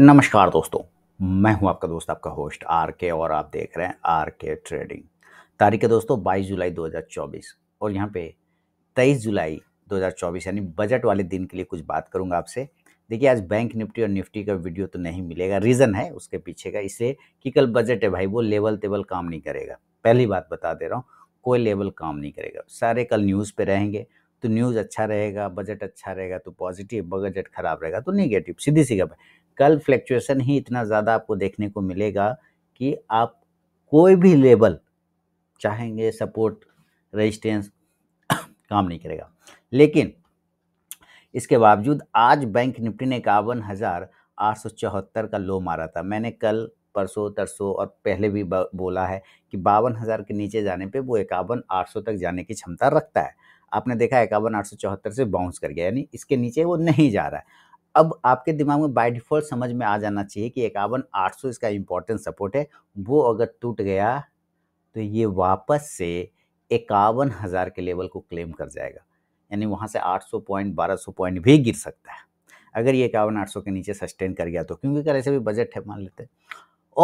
नमस्कार दोस्तों मैं हूं आपका दोस्त आपका होस्ट आर के और आप देख रहे हैं आर के ट्रेडिंग तारीख है दोस्तों 22 जुलाई 2024 और यहां पे 23 जुलाई 2024 यानी बजट वाले दिन के लिए कुछ बात करूंगा आपसे देखिए आज बैंक निफ्टी और निफ्टी का वीडियो तो नहीं मिलेगा रीज़न है उसके पीछे का इसलिए कि कल बजट है भाई वो लेवल तेवल काम नहीं करेगा पहली बात बता दे रहा हूँ कोई लेवल काम नहीं करेगा सारे कल न्यूज़ पर रहेंगे तो न्यूज़ अच्छा रहेगा बजट अच्छा रहेगा तो पॉजिटिव बजट खराब रहेगा तो निगेटिव सीधी सी बात कल फ्लैक्चुएसन ही इतना ज़्यादा आपको देखने को मिलेगा कि आप कोई भी लेवल चाहेंगे सपोर्ट रेजिस्टेंस काम नहीं करेगा लेकिन इसके बावजूद आज बैंक निफ्टी ने इक्यावन हज़ार आठ सौ चौहत्तर का लो मारा था मैंने कल परसों तरसों और पहले भी बोला है कि बावन हज़ार के नीचे जाने पे वो इक्यावन आठ सौ तक जाने की क्षमता रखता है आपने देखा इक्यावन आठ सौ चौहत्तर से बाउंस कर गया यानी इसके नीचे वो नहीं जा रहा है अब आपके दिमाग में बाय डिफ़ॉल्ट समझ में आ जाना चाहिए कि इक्यावन आठ सौ इसका इम्पोर्टेंट सपोर्ट है वो अगर टूट गया तो ये वापस से इक्यावन हज़ार के लेवल को क्लेम कर जाएगा यानी वहाँ से आठ सौ पॉइंट बारह सौ पॉइंट भी गिर सकता है अगर ये इक्यावन आठ सौ के नीचे सस्टेन कर गया तो क्योंकि कर ऐसे भी बजट है मान लेते हैं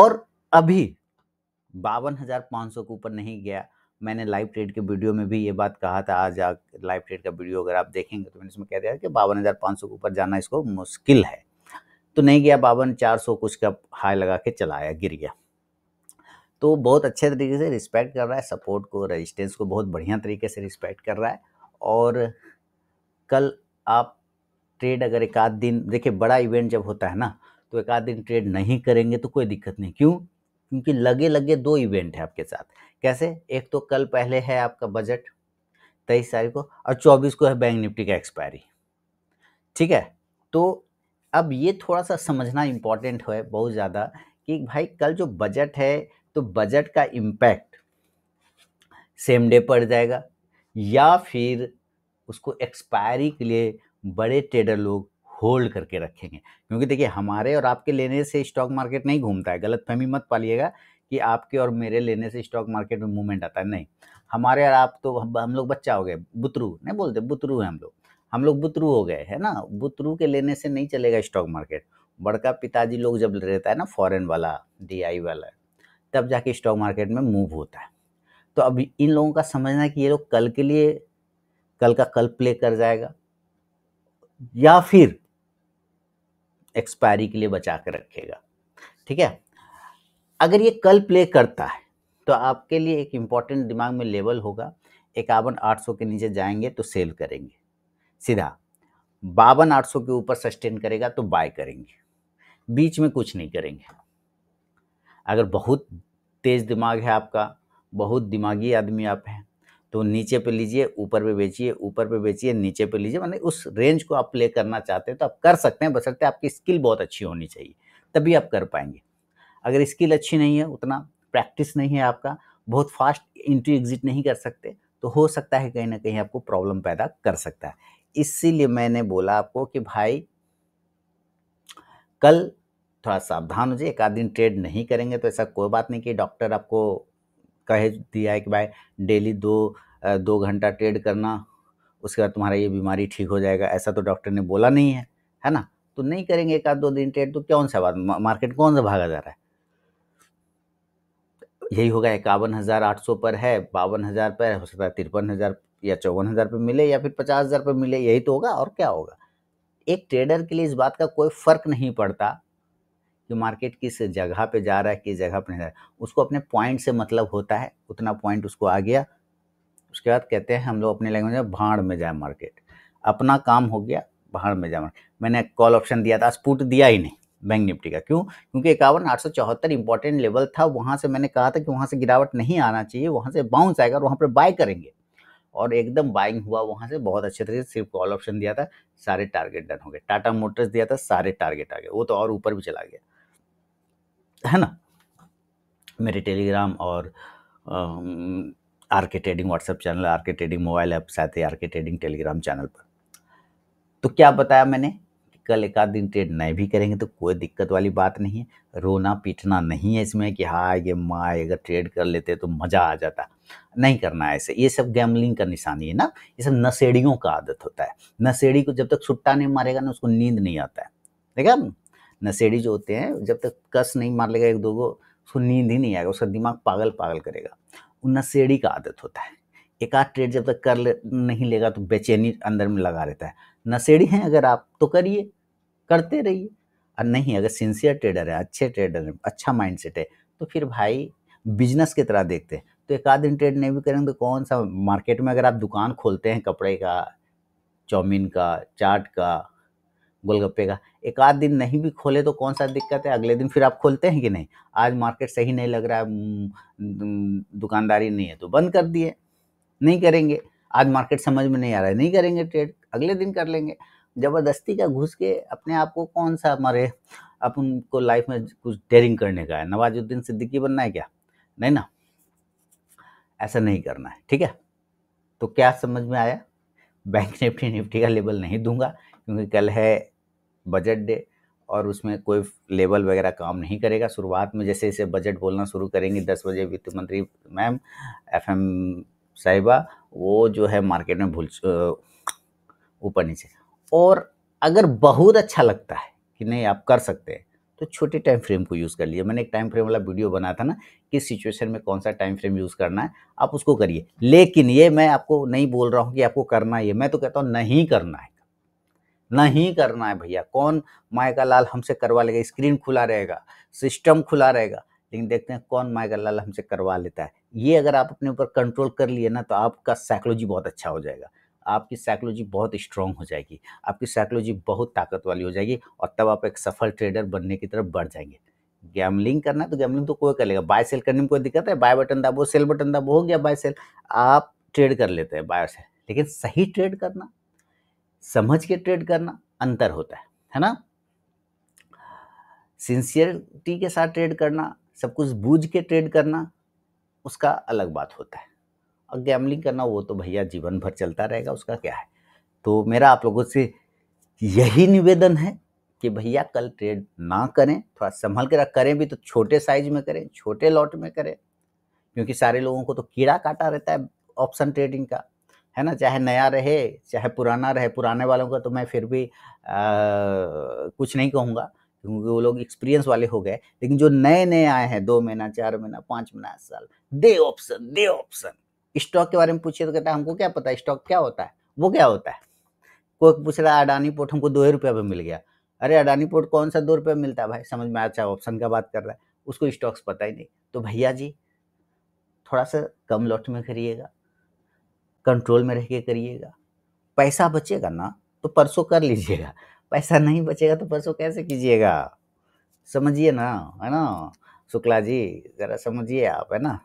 और अभी बावन हज़ार पाँच सौ के ऊपर नहीं गया मैंने लाइव ट्रेड के वीडियो में भी ये बात कहा था आज लाइव ट्रेड का वीडियो अगर आप देखेंगे तो मैंने इसमें कह दिया कि बावन हज़ार पाँच सौ के ऊपर जाना इसको मुश्किल है तो नहीं गया बावन चार सौ कुछ का हाई लगा के चलाया गिर गया तो बहुत अच्छे तरीके से रिस्पेक्ट कर रहा है सपोर्ट को रजिस्टेंस को बहुत बढ़िया तरीके से रिस्पेक्ट कर रहा है और कल आप ट्रेड अगर एक आध दिन देखिए बड़ा इवेंट जब होता है ना तो एक आध दिन ट्रेड नहीं करेंगे तो कोई दिक्कत नहीं क्यों क्योंकि लगे लगे दो इवेंट है आपके साथ कैसे एक तो कल पहले है आपका बजट तेईस तारीख को और चौबीस को है बैंक निफ्टी का एक्सपायरी ठीक है तो अब ये थोड़ा सा समझना इम्पोर्टेंट है बहुत ज़्यादा कि भाई कल जो बजट है तो बजट का इम्पैक्ट सेम डे पड़ जाएगा या फिर उसको एक्सपायरी के लिए बड़े ट्रेडर लोग होल्ड करके रखेंगे क्योंकि देखिए हमारे और आपके लेने से स्टॉक मार्केट नहीं घूमता है गलत फहमी मत पालिएगा कि आपके और मेरे लेने से स्टॉक मार्केट में मूवमेंट आता है नहीं हमारे और आप तो हम, हम लोग बच्चा हो गए बुतरू नहीं बोलते बुतरू हैं हम लोग हम लोग बुतरू हो गए है ना बुतरू के लेने से नहीं चलेगा स्टॉक मार्केट बड़का पिताजी लोग जब रहता है ना फॉरेन वाला डी वाला तब जाके स्टॉक मार्केट में मूव होता है तो अब इन लोगों का समझना है कि ये लोग कल के लिए कल का कल प्ले कर जाएगा या फिर एक्सपायरी के लिए बचा कर रखेगा ठीक है अगर ये कल प्ले करता है तो आपके लिए एक इम्पॉर्टेंट दिमाग में लेवल होगा इक्यावन आठ सौ के नीचे जाएंगे तो सेल करेंगे सीधा बावन आठ सौ के ऊपर सस्टेन करेगा तो बाय करेंगे बीच में कुछ नहीं करेंगे अगर बहुत तेज़ दिमाग है आपका बहुत दिमागी आदमी आप हैं तो नीचे पे लीजिए ऊपर पे बेचिए ऊपर पे बेचिए नीचे पे लीजिए मैंने उस रेंज को आप प्ले करना चाहते हैं तो आप कर सकते हैं बसरते आपकी स्किल बहुत अच्छी होनी चाहिए तभी आप कर पाएंगे अगर स्किल अच्छी नहीं है उतना प्रैक्टिस नहीं है आपका बहुत फास्ट इंट्री एग्जिट नहीं कर सकते तो हो सकता है कहीं ना कहीं आपको प्रॉब्लम पैदा कर सकता है इसीलिए मैंने बोला आपको कि भाई कल थोड़ा सावधान हो जाए एक आध दिन ट्रेड नहीं करेंगे तो ऐसा कोई बात नहीं कि डॉक्टर आपको कह दिया है कि भाई डेली दो दो घंटा ट्रेड करना उसके बाद तुम्हारा ये बीमारी ठीक हो जाएगा ऐसा तो डॉक्टर ने बोला नहीं है है ना तो नहीं करेंगे एक आध दो दिन ट्रेड तो कौन सा बात मार्केट कौन सा भागा जा रहा है यही होगा इक्यावन हज़ार आठ सौ पर है बावन हज़ार पर हो सकता है तिरपन हज़ार या चौवन हज़ार पर मिले या फिर पचास हज़ार पर मिले यही तो होगा और क्या होगा एक ट्रेडर के लिए इस बात का कोई फ़र्क नहीं पड़ता जो मार्केट किस जगह पे जा रहा है किस जगह पर नहीं जा रहा है उसको अपने पॉइंट से मतलब होता है उतना पॉइंट उसको आ गया उसके बाद कहते हैं हम लोग अपने लैंग्वेज में भाड़ में जाए मार्केट अपना काम हो गया भाड़ में जाए मार्केट मैंने कॉल ऑप्शन दिया था स्पूट दिया ही नहीं बैंक निफ्टी का क्यों क्योंकि इक्यावन आठ सौ चौहत्तर इंपॉर्टेंट लेवल था वहाँ से मैंने कहा था कि वहाँ से गिरावट नहीं आना चाहिए वहाँ से बाउंस आएगा और वहाँ पर बाय करेंगे और एकदम बाइंग हुआ वहाँ से बहुत अच्छे तरीके से सिर्फ कॉल ऑप्शन दिया था सारे टारगेट डन हो गए टाटा मोटर्स दिया था सारे टारगेट आ गए वो तो और ऊपर भी चला गया है ना मेरे टेलीग्राम और R K trading WhatsApp channel R K trading mobile app साथ ही R K trading Telegram channel पर तो क्या बताया मैंने कि कल एक आध दिन ट्रेड नहीं भी करेंगे तो कोई दिक्कत वाली बात नहीं है रोना पीटना नहीं है इसमें कि हाँ ये माँ अगर ट्रेड कर लेते तो मज़ा आ जाता नहीं करना है ऐसे ये सब गैमलिंग का निशानी है ना ये सब नशेड़ियों का आदत होता है नशेड़ी को जब तक सुट्टा नहीं मारेगा ना उसको नींद नहीं आता है देखा नशेड़ी जो होते हैं जब तक कस नहीं मार लेगा एक दो को उसको नींद ही नहीं आएगा उसका दिमाग पागल पागल करेगा वो नशेड़ी का आदत होता है एक आध ट्रेड जब तक कर ले, नहीं लेगा तो बेचैनी अंदर में लगा रहता है नशेड़ी हैं अगर आप तो करिए करते रहिए और नहीं अगर सिंसियर ट्रेडर है अच्छे ट्रेडर हैं अच्छा माइंड सेट है तो फिर भाई बिजनेस की तरह देखते हैं तो एक आध दिन ट्रेड नहीं भी करेंगे तो कौन सा मार्केट में अगर आप दुकान खोलते हैं कपड़े का चाउमीन का चाट का गोलगप्पे का एक आध दिन नहीं भी खोले तो कौन सा दिक्कत है अगले दिन फिर आप खोलते हैं कि नहीं आज मार्केट सही नहीं लग रहा है दुकानदारी नहीं है तो बंद कर दिए नहीं करेंगे आज मार्केट समझ में नहीं आ रहा है नहीं करेंगे ट्रेड अगले दिन कर लेंगे ज़बरदस्ती का घुस के अपने आप को कौन सा हमारे अपन को लाइफ में कुछ डेयरिंग करने का है नवाजुद्दीन सिद्दीकी बनना है क्या नहीं ना ऐसा नहीं करना है ठीक है तो क्या समझ में आया बैंक निफ्टी निफ्टी का लेवल नहीं दूंगा क्योंकि कल है बजट डे और उसमें कोई लेवल वगैरह काम नहीं करेगा शुरुआत में जैसे जैसे बजट बोलना शुरू करेंगे दस बजे वित्त मंत्री मैम एफ एम साहिबा वो जो है मार्केट में भूल ऊपर नीचे और अगर बहुत अच्छा लगता है कि नहीं आप कर सकते हैं तो छोटे टाइम फ्रेम को यूज़ कर लिए मैंने एक टाइम फ्रेम वाला वीडियो बनाया था ना किस सिचुएशन में कौन सा टाइम फ्रेम यूज़ करना है आप उसको करिए लेकिन ये मैं आपको नहीं बोल रहा हूँ कि आपको करना है मैं तो कहता हूँ नहीं करना है नहीं करना है भैया कौन माय का लाल हमसे करवा लेगा स्क्रीन खुला रहेगा सिस्टम खुला रहेगा लेकिन देखते हैं कौन माय का लाल हमसे करवा लेता है ये अगर आप अपने ऊपर कंट्रोल कर लिए ना तो आपका साइकोलॉजी बहुत अच्छा हो जाएगा आपकी साइकोलॉजी बहुत स्ट्रांग हो जाएगी आपकी साइकोलॉजी बहुत ताकत वाली हो जाएगी और तब आप एक सफल ट्रेडर बनने की तरफ बढ़ जाएंगे गैमलिंग करना है तो गैमलिंग तो कोई कर लेगा बाय सेल करने में कोई दिक्कत है बाय बटन दबो सेल बटन दबो हो गया बाय सेल आप ट्रेड कर लेते हैं बाय से लेकिन सही ट्रेड करना समझ के ट्रेड करना अंतर होता है है ना सिंसियरिटी के साथ ट्रेड करना सब कुछ बूझ के ट्रेड करना उसका अलग बात होता है और गैमलिंग करना वो तो भैया जीवन भर चलता रहेगा उसका क्या है तो मेरा आप लोगों से यही निवेदन है कि भैया कल ट्रेड ना करें थोड़ा संभल कर करें भी तो छोटे साइज में करें छोटे लॉट में करें क्योंकि सारे लोगों को तो कीड़ा काटा रहता है ऑप्शन ट्रेडिंग का है ना चाहे नया रहे चाहे पुराना रहे पुराने वालों का तो मैं फिर भी आ, कुछ नहीं कहूँगा क्योंकि वो लोग एक्सपीरियंस वाले हो गए लेकिन जो नए नए आए हैं दो महीना चार महीना पाँच महीना साल दे ऑप्शन दे ऑप्शन स्टॉक के बारे में पूछिए तो कहता है हमको क्या पता है स्टॉक क्या होता है वो क्या होता है कोई पूछ रहा है अडानी पोर्ट हमको दो ही रुपये में मिल गया अरे अडानी पोर्ट कौन सा दो रुपये मिलता है भाई समझ में अच्छा ऑप्शन का बात कर रहा है उसको स्टॉक्स पता ही नहीं तो भैया जी थोड़ा सा कम लॉट में करिएगा कंट्रोल में रह के करिएगा पैसा बचेगा ना तो परसों कर लीजिएगा पैसा नहीं बचेगा तो परसों कैसे कीजिएगा समझिए ना है ना शुक्ला जी ज़रा समझिए आप है ना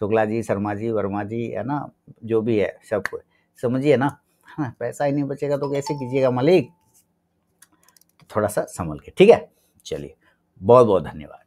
शुक्ला जी शर्मा जी वर्मा जी है ना जो भी है सब कुछ समझिए ना हाँ, पैसा ही नहीं बचेगा तो कैसे कीजिएगा मालिक थोड़ा सा संभल के ठीक है चलिए बहुत बहुत धन्यवाद